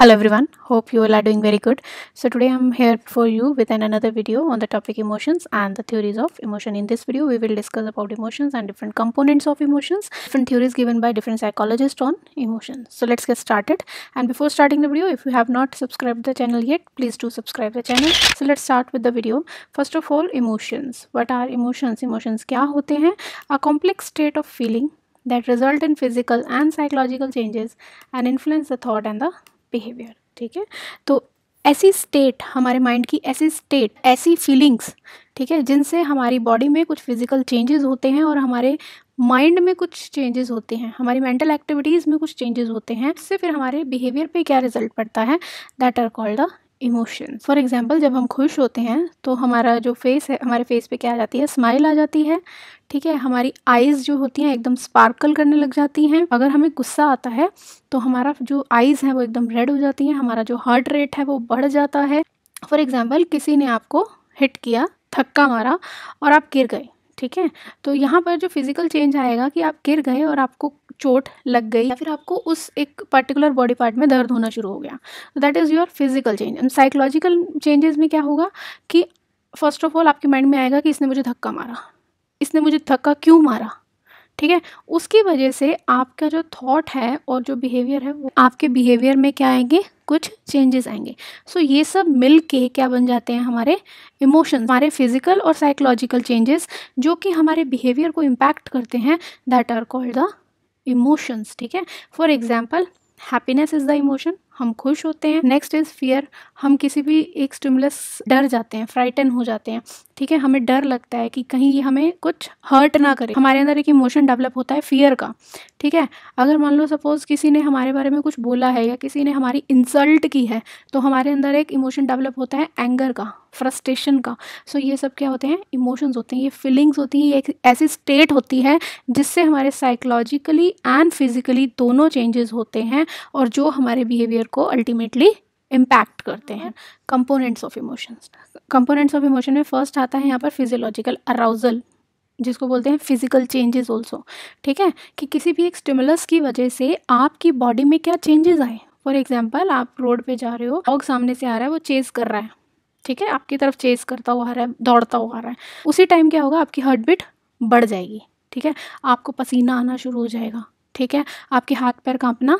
hello everyone hope you all are doing very good so today i'm here for you with an another video on the topic emotions and the theories of emotion in this video we will discuss about emotions and different components of emotions different theories given by different psychologists on emotions so let's get started and before starting the video if you have not subscribed the channel yet please do subscribe the channel so let's start with the video first of all emotions what are emotions emotions kya hote hain a complex state of feeling that result in physical and psychological changes and influence the thought and the behaviour ठीक है तो ऐसी state हमारे mind की ऐसी state ऐसी feelings ठीक है जिनसे हमारी बॉडी में कुछ फिजिकल चेंजेस होते हैं और हमारे माइंड में कुछ चेंजेस होते हैं हमारी मेंटल एक्टिविटीज़ में कुछ चेंजेस होते हैं इससे फिर हमारे बिहेवियर पे क्या रिजल्ट पड़ता है that are called the emotion for example जब हम खुश होते हैं तो हमारा जो फेस है हमारे फेस पे क्या आ जाती है स्माइल आ जाती है ठीक है हमारी आइज़ जो होती हैं एकदम स्पार्कल करने लग जाती हैं अगर हमें गुस्सा आता है तो हमारा जो आइज़ है वो एकदम रेड हो जाती हैं हमारा जो हार्ट रेट है वो बढ़ जाता है फॉर एग्ज़ाम्पल किसी ने आपको हिट किया थक्का मारा और आप गिर गए ठीक है तो यहाँ पर जो फिज़िकल चेंज आएगा कि आप गिर गए और आपको चोट लग गई या फिर आपको उस एक पर्टिकुलर बॉडी पार्ट में दर्द होना शुरू हो गया that is your physical change and psychological changes में क्या होगा कि फर्स्ट ऑफ ऑल आपके माइंड में आएगा कि इसने मुझे धक्का मारा इसने मुझे धक्का क्यों मारा ठीक है उसकी वजह से आपका जो थॉट है और जो बिहेवियर है वो आपके बिहेवियर में क्या आएंगे कुछ चेंजेस आएंगे सो so, ये सब मिल के क्या बन जाते हैं हमारे इमोशंस हमारे फिजिकल और साइकोलॉजिकल चेंजेस जो कि हमारे बिहेवियर को इम्पैक्ट करते हैं that are called the emotions ठीक है for example happiness is the emotion हम खुश होते हैं नेक्स्ट इज़ फियर हम किसी भी एक स्टिमुलस डर जाते हैं फ्राइटन हो जाते हैं ठीक है हमें डर लगता है कि कहीं ये हमें कुछ हर्ट ना करे हमारे अंदर एक इमोशन डेवलप होता है फियर का ठीक है अगर मान लो सपोज किसी ने हमारे बारे में कुछ बोला है या किसी ने हमारी इंसल्ट की है तो हमारे अंदर एक इमोशन डेवलप होता है एंगर का फ्रस्ट्रेशन का सो so, ये सब क्या होते हैं इमोशंस होते हैं ये फीलिंग्स होती हैं ये एक ऐसी स्टेट होती है जिससे हमारे साइकोलॉजिकली एंड फिज़िकली दोनों चेंजेस होते हैं और जो हमारे बिहेवियर को अल्टीमेटली इम्पैक्ट करते हैं components of emotions components of emotion में फर्स्ट आता है यहाँ पर फिजियोलॉजिकल अराउजल जिसको बोलते हैं फिजिकल चेंजेस ऑल्सो ठीक है कि किसी भी एक स्टिमुलस की वजह से आपकी बॉडी में क्या चेंजेस आए फॉर एग्जाम्पल आप रोड पे जा रहे हो डॉग सामने से आ रहा है वो चेज कर रहा है ठीक है आपकी तरफ चेज करता हुआ आ रहा है दौड़ता हुआ आ रहा है उसी टाइम क्या होगा आपकी हार्ट बीट बढ़ जाएगी ठीक है आपको पसीना आना शुरू हो जाएगा ठीक है आपके हाथ पैर कांपना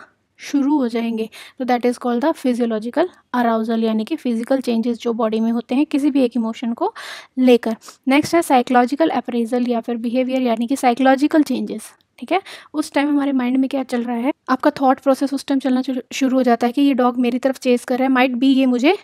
शुरू हो जाएंगे तो that is called the physiological arousal यानी कि फिजिकल चेंजेस जो बॉडी में होते हैं किसी भी एक इमोशन को लेकर नेक्स्ट है साइकोलॉजिकल अप्रेजल या फिर बिहेवियर यानी कि साइकोलॉजिकल चेंजेस ठीक है उस टाइम हमारे माइंड में क्या चल रहा है आपका थॉट प्रोसेस उस टाइम चलना शुरू हो जाता है कि ये डॉग मेरी तरफ चेज कर रहा है माइट बी ये मुझे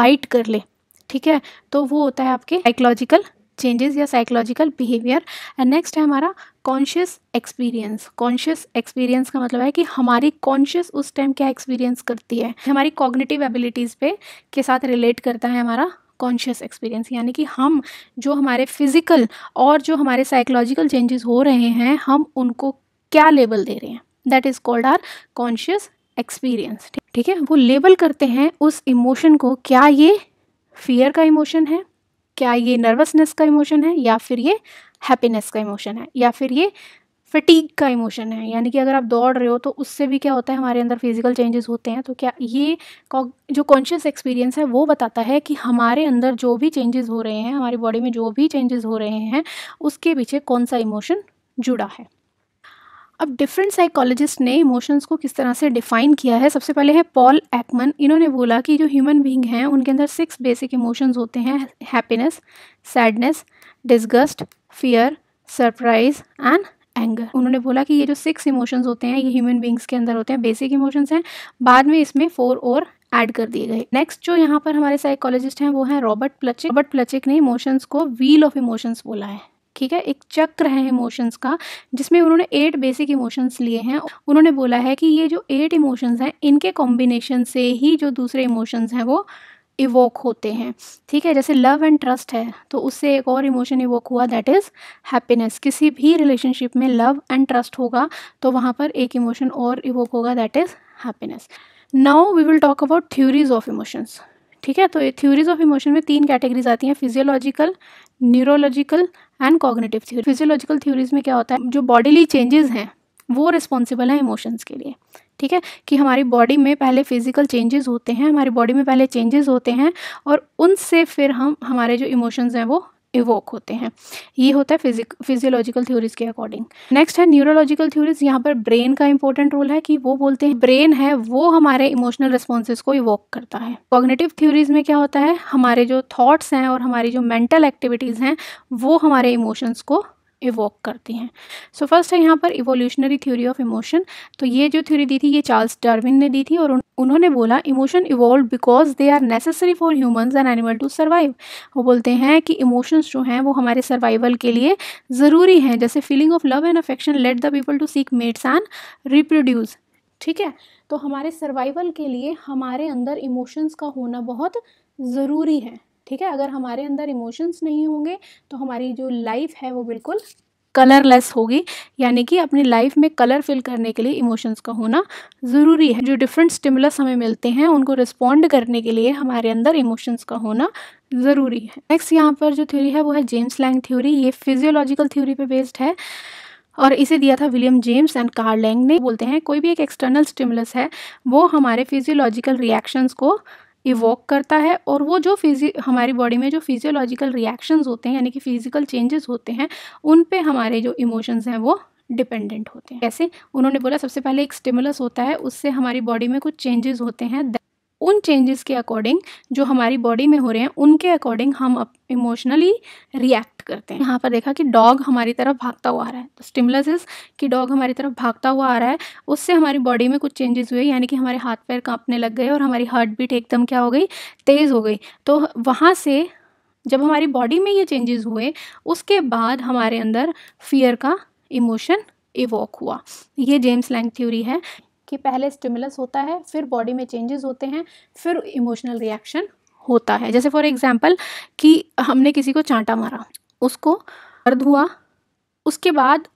बाइट कर ले ठीक है तो वो होता है आपके साइकोलॉजिकल चेंजेस या साइकोलॉजिकल बिहेवियर एंड नेक्स्ट है हमारा कॉन्शियस एक्सपीरियंस कॉन्शियस एक्सपीरियंस का मतलब है कि हमारी कॉन्शियस उस टाइम क्या एक्सपीरियंस करती है हमारी कॉग्निटिव एबिलिटीज़ पे के साथ रिलेट करता है हमारा कॉन्शियस एक्सपीरियंस यानी कि हम जो हमारे फिज़िकल और जो हमारे साइकोलॉजिकल चेंजेस हो रहे हैं हम उनको क्या लेबल दे रहे हैं that is called our conscious experience ठीक है वो लेबल करते हैं उस इमोशन को क्या ये फियर का इमोशन है क्या ये नर्वसनेस का इमोशन है या फिर ये हैप्पीनेस का इमोशन है या फिर ये फटीक का इमोशन है यानी कि अगर आप दौड़ रहे हो तो उससे भी क्या होता है हमारे अंदर फिजिकल चेंजेस होते हैं तो क्या ये जो कॉन्शियस एक्सपीरियंस है वो बताता है कि हमारे अंदर जो भी चेंजेस हो रहे हैं हमारी बॉडी में जो भी चेंजेस हो रहे हैं उसके पीछे कौन सा इमोशन जुड़ा है अब डिफरेंट साइकोलॉजिस्ट ने इमोशंस को किस तरह से डिफाइन किया है सबसे पहले है पॉल एक्मन इन्होंने बोला कि जो ह्यूमन बींग हैं उनके अंदर सिक्स बेसिक इमोशंस होते हैं happiness sadness disgust fear surprise and anger उन्होंने बोला कि ये जो सिक्स इमोशंस होते हैं ये ह्यूमन बींग्स के अंदर होते हैं बेसिक इमोशंस हैं बाद में इसमें फोर और ऐड कर दिए गए नेक्स्ट जो यहाँ पर हमारे साइकोलॉजिस्ट हैं वो हैं रॉबर्ट प्लचिक रॉबर्ट प्लचिक ने इमोशंस को व्हील ऑफ इमोशंस बोला है ठीक है एक चक्र है इमोशंस हम्म। का जिसमें उन्होंने एट बेसिक इमोशंस लिए हैं उन्होंने बोला है कि ये जो एट इमोशंस हैं इनके कॉम्बिनेशन से ही जो दूसरे इमोशंस हैं वो इवोक होते हैं ठीक है जैसे लव एंड ट्रस्ट है तो उससे एक और इमोशन इवोक हुआ दैट इज़ हैप्पीनेस किसी भी रिलेशनशिप में लव एंड ट्रस्ट होगा तो वहाँ पर एक इमोशन और इवोक होगा that is happiness now we will talk about theories of emotions ठीक है तो थ्योरीज ऑफ इमोशन में तीन कैटेगरीज आती हैं physiological neurological and cognitive theory physiological theories में क्या होता है जो बॉडीली चेंजेस हैं वो रिस्पॉन्सिबल हैं इमोशंस के लिए ठीक है कि हमारी बॉडी में पहले फिजिकल चेंजेस होते हैं हमारी बॉडी में पहले चेंजेस होते हैं और उनसे फिर हम हमारे जो इमोशंस हैं वो इवोक होते हैं ये होता है फिजिक फिजियोलॉजिकल थ्योरीज के अकॉर्डिंग नेक्स्ट है न्यूरोलॉजिकल थ्योरीज यहाँ पर ब्रेन का इंपॉर्टेंट रोल है कि वो बोलते हैं ब्रेन है वो हमारे इमोशनल रिस्पॉन्सेज को इवोक करता है कॉग्नेटिव थ्योरीज में क्या होता है हमारे जो थाट्स हैं और हमारी जो मेंटल एक्टिविटीज़ हैं वो हमारे इमोशंस को इवोक करती हैं सो फर्स्ट है यहाँ पर इवोल्यूशनरी थ्योरी ऑफ इमोशन तो ये जो थ्योरी दी थी ये चार्ल्स डार्विन ने दी थी और उन, उन्होंने बोला emotion evolve because they are necessary for humans and animal to survive वो बोलते हैं कि इमोशंस जो हैं वो हमारे सर्वाइवल के लिए ज़रूरी हैं जैसे feeling of love and affection let the people to seek mates and reproduce ठीक है तो हमारे सर्वाइवल के लिए हमारे अंदर इमोशंस का होना बहुत ज़रूरी है ठीक है अगर हमारे अंदर इमोशंस नहीं होंगे तो हमारी जो लाइफ है वो बिल्कुल कलरलेस होगी यानी कि अपनी लाइफ में कलर फिल करने के लिए इमोशंस का होना ज़रूरी है जो डिफरेंट स्टिमुलस हमें मिलते हैं उनको रिस्पॉन्ड करने के लिए हमारे अंदर इमोशंस का होना ज़रूरी है नेक्स्ट यहाँ पर जो थ्योरी है वो है जेम्स लैंग थ्योरी ये फिजियोलॉजिकल थ्योरी पे बेस्ड है और इसे दिया था विलियम जेम्स एंड कार्लैंग ने बोलते हैं कोई भी एक एक्सटर्नल स्टिमुलस है वो हमारे फिजियोलॉजिकल रिएक्शंस को इवोक करता है और वो जो फिजी हमारी बॉडी में जो फिजियोलॉजिकल रिएक्शंस होते हैं यानी कि फिजिकल चेंजेस होते हैं उन पे हमारे जो इमोशंस हैं वो डिपेंडेंट होते हैं कैसे उन्होंने बोला सबसे पहले एक स्टिमुलस होता है उससे हमारी बॉडी में कुछ चेंजेस होते हैं उन चेंजेस के अकॉर्डिंग जो हमारी बॉडी में हो रहे हैं उनके अकॉर्डिंग हम इमोशनली रिएक्ट करते हैं यहाँ पर देखा कि डॉग हमारी तरफ भागता हुआ आ रहा है तो स्टिमुलस इज कि डॉग हमारी तरफ भागता हुआ आ रहा है उससे हमारी बॉडी में कुछ चेंजेस हुए यानी कि हमारे हाथ पैर कांपने लग गए और हमारी हार्ट बीट एकदम क्या हो गई तेज़ हो गई तो वहाँ से जब हमारी बॉडी में ये चेंजेस हुए उसके बाद हमारे अंदर फियर का इमोशन इवॉक हुआ ये जेम्स लैंग थ्योरी है कि पहले स्टिमुलस होता है फिर बॉडी में चेंजेस होते हैं फिर इमोशनल रिएक्शन होता है जैसे फॉर एग्जाम्पल कि हमने किसी को चांटा मारा उसको दर्द हुआ उसके बाद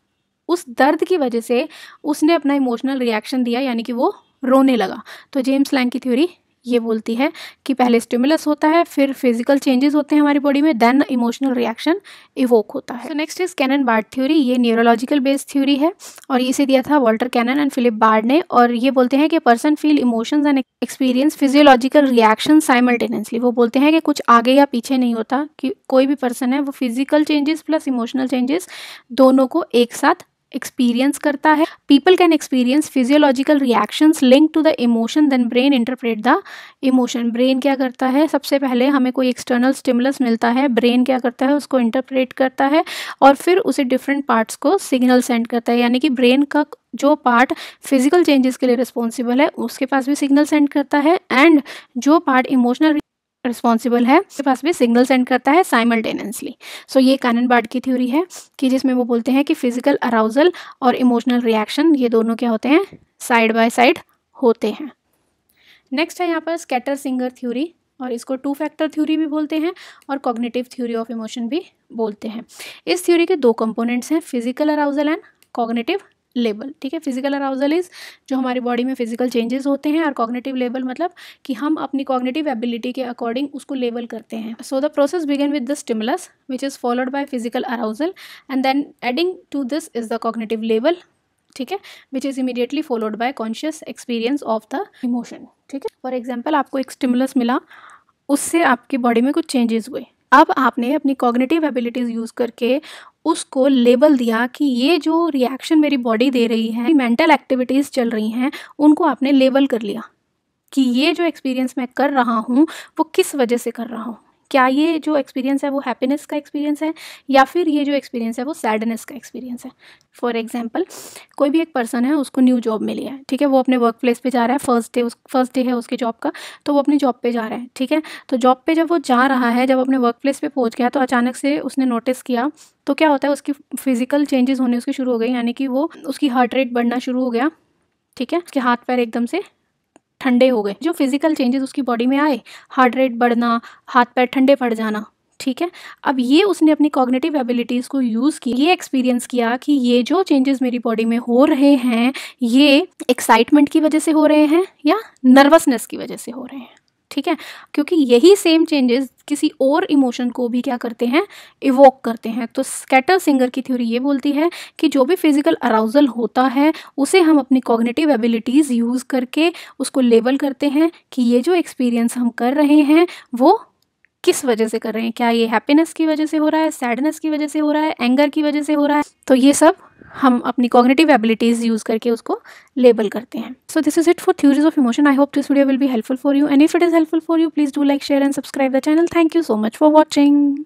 उस दर्द की वजह से उसने अपना इमोशनल रिएक्शन दिया यानी कि वो रोने लगा तो जेम्स लैंग की थ्योरी ये बोलती है कि पहले स्टिमुलस होता है फिर फिजिकल चेंजेस होते हैं हमारी बॉडी में देन इमोशनल रिएक्शन इवोक होता है next is Cannon Bard theory ये न्यूरोलॉजिकल बेस्ड थ्योरी है और इसे दिया था Walter Cannon and Philip Bard ने और ये बोलते हैं कि person feel emotions and experience physiological reaction simultaneously वो बोलते हैं कि कुछ आगे या पीछे नहीं होता कि कोई भी पर्सन है वो physical changes plus emotional changes दोनों को एक साथ एक्सपीरियंस करता है people can experience physiological reactions link to the emotion then brain interpret the emotion brain क्या करता है सबसे पहले हमें कोई एक्सटर्नल स्टिमुलस मिलता है ब्रेन क्या करता है उसको इंटरप्रेट करता है और फिर उसे डिफरेंट पार्ट्स को सिग्नल सेंड करता है यानी कि ब्रेन का जो पार्ट फिजिकल चेंजेस के लिए रिस्पॉन्सिबल है उसके पास भी सिग्नल सेंड करता है एंड जो पार्ट इमोशनल रिस्पॉन्सिबल है उसके पास भी सिग्नल सेंड करता है साइमल्टेनियसली सो so, ये कानन बाट की थ्योरी है कि जिसमें वो बोलते हैं कि फिजिकल अराउजल और इमोशनल रिएक्शन ये दोनों क्या होते हैं साइड बाय साइड होते हैं नेक्स्ट है यहाँ पर स्कैटर सिंगर थ्योरी और इसको टू फैक्टर थ्योरी भी बोलते हैं और कॉग्नेटिव थ्योरी ऑफ इमोशन भी बोलते हैं इस थ्योरी के दो कंपोनेंट्स हैं फिजिकल अराउजल एंड कॉग्नेटिव लेवल ठीक है फिजिकल अराउजल इज़ जो हमारी बॉडी में फिजिकल चेंजेस होते हैं और कॉग्नेटिव लेवल मतलब कि हम अपनी कॉग्नेटिव एबिलिटी के अकॉर्डिंग उसको लेवल करते हैं so the process begin with the stimulus which is followed by physical arousal and then adding to this is the cognitive लेवल ठीक है which is immediately followed by conscious experience of the emotion ठीक है for example आपको एक stimulus मिला उससे आपकी बॉडी में कुछ चेंजेस हुए अब आपने अपनी कॉग्नेटिव एबिलिटीज़ यूज़ करके उसको लेबल दिया कि ये जो रिएक्शन मेरी बॉडी दे रही है मेंटल एक्टिविटीज़ चल रही हैं उनको आपने लेबल कर लिया कि ये जो एक्सपीरियंस मैं कर रहा हूँ वो किस वजह से कर रहा हूँ क्या ये जो एक्सपीरियंस है वो हैप्पीनेस का एक्सपीरियंस है या फिर ये जो एक्सपीरियंस है वो सैडनेस का एक्सपीरियंस है फॉर एग्जाम्पल कोई भी एक पर्सन है उसको न्यू जॉब मिली है ठीक है वो अपने वर्क प्लेस पर जा रहा है फर्स्ट डे उस फर्स्ट डे है उसकी जॉब का तो वो अपनी जॉब पर जा रहा है ठीक है तो जॉब पर जब वो जा रहा है जब अपने वर्क प्लेस पर पहुँच गया तो अचानक से उसने नोटिस किया तो क्या होता है उसकी फिजिकल चेंजेस होने उसकी शुरू हो गई यानी कि वो उसकी हार्ट रेट बढ़ना शुरू हो गया ठीक है उसके हाथ पैर एकदम से ठंडे हो गए जो फिज़िकल चेंजेस उसकी बॉडी में आए हार्ट रेट बढ़ना हाथ पैर ठंडे पड़ जाना ठीक है अब ये उसने अपनी कॉग्नेटिव एबिलिटीज़ को यूज़ की ये एक्सपीरियंस किया कि ये जो चेंजेस मेरी बॉडी में हो रहे हैं ये एक्साइटमेंट की वजह से हो रहे हैं या नर्वसनेस की वजह से हो रहे हैं ठीक है क्योंकि यही सेम चेंजेस किसी और इमोशन को भी क्या करते हैं इवोक करते हैं तो स्कैटर सिंगर की थ्योरी ये बोलती है कि जो भी फिजिकल अराउजल होता है उसे हम अपनी कॉग्नेटिव एबिलिटीज़ यूज़ करके उसको लेबल करते हैं कि ये जो एक्सपीरियंस हम कर रहे हैं वो किस वजह से कर रहे हैं क्या ये हैप्पीनेस की वजह से हो रहा है सैडनेस की वजह से हो रहा है एंगर की वजह से हो रहा है तो ये सब हम अपनी कॉग्नेटिव एबिलिटीज़ यूज़ करके उसको लेबल करते हैं so this is it for theories of emotion I hope this video will भी helpful for you and if it is helpful for you please do like share and subscribe the channel thank you so much for watching